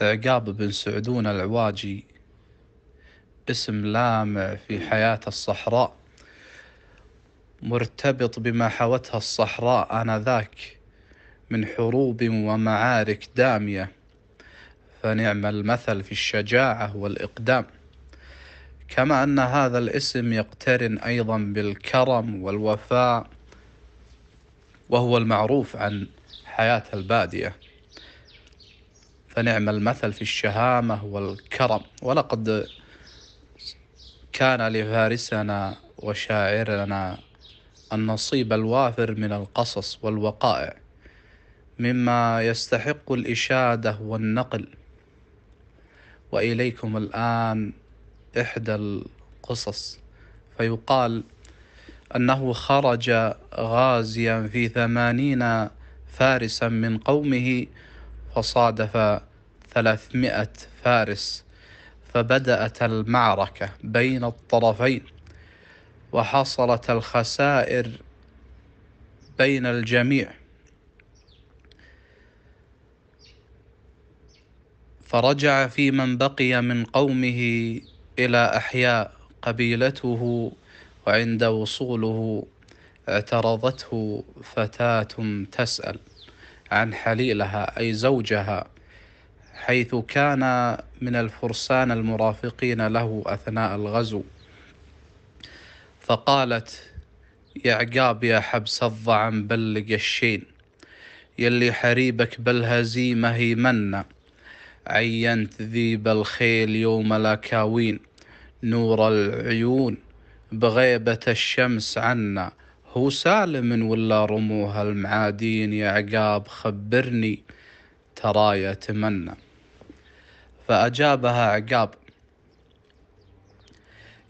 عقاب آه، بن سعدون العواجي اسم لامع في حياة الصحراء مرتبط بما حوتها الصحراء آنذاك من حروب ومعارك دامية فنعم المثل في الشجاعة والإقدام كما أن هذا الاسم يقترن أيضا بالكرم والوفاء وهو المعروف عن حياة البادية فنعم المثل في الشهامة والكرم ولقد كان لفارسنا وشاعرنا النصيب الوافر من القصص والوقائع مما يستحق الإشادة والنقل وإليكم الآن إحدى القصص فيقال أنه خرج غازيا في ثمانين فارسا من قومه فصادف ثلاثمائة فارس فبدأت المعركة بين الطرفين وحصلت الخسائر بين الجميع فرجع في من بقي من قومه إلى أحياء قبيلته وعند وصوله اعترضته فتاة تسأل عن حليلها أي زوجها حيث كان من الفرسان المرافقين له أثناء الغزو فقالت يا عقاب يا حبس الظعن بلق الشين يلي حريبك بالهزيمة هي منا عينت ذيب الخيل يوم الأكاوين نور العيون بغيبة الشمس عنا هو سالم ولا رموها المعادين يا عقاب خبرني ترى يتمنى فأجابها عقاب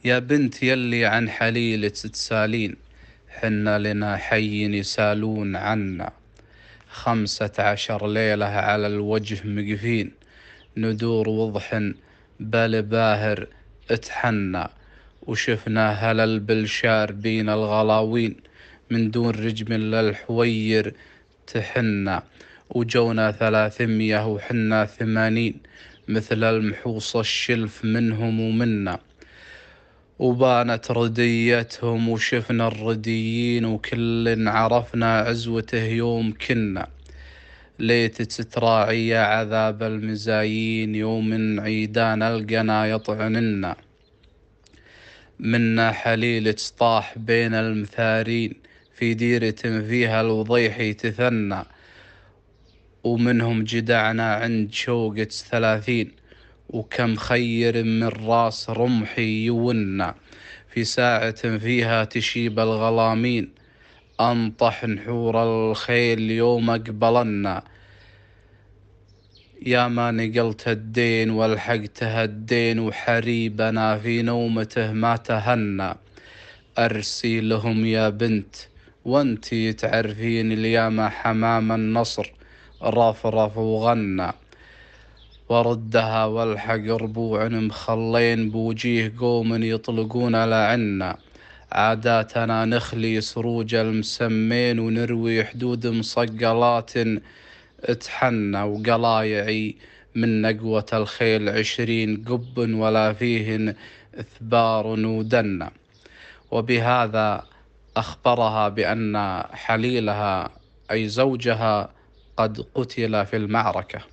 يا بنت يلي عن حليل تتسالين حنا لنا حي يسالون عنا خمسة عشر ليلة على الوجه مقفين ندور وضحن بل باهر اتحنى وشفنا هلل بالشاربين الغلاوين من دون رجم للحوير تحنا وجونا ثلاثمية وحنا ثمانين مثل المحوص الشلف منهم ومنا وبانت رديتهم وشفنا الرديين وكل عرفنا عزوته يوم كنا ليت تتراعي عذاب المزايين يوم عيدان القنا يطعننا منا حليل تطاح بين المثارين في ديرة فيها الوضيحي تثنى ومنهم جدعنا عند شوقة ثلاثين وكم خير من راس رمحي يونا في ساعة فيها تشيب الغلامين أنطح نحور الخيل يوم أقبلنا يا ما نقلت الدين والحقتها الدين وحريبنا في نومته ما تهنى أرسي لهم يا بنت وانتي تعرفين الياما حمام النصر رفرف وغنى وردها والحق ربوع مخلين بوجيه قوم يطلقون لعنا عاداتنا نخلي سروج المسمين ونروي حدود مصقلات اتحنى وقلايعي من نقوة الخيل عشرين قب ولا فيهن اثبار ودنا وبهذا أخبرها بأن حليلها أي زوجها قد قتل في المعركة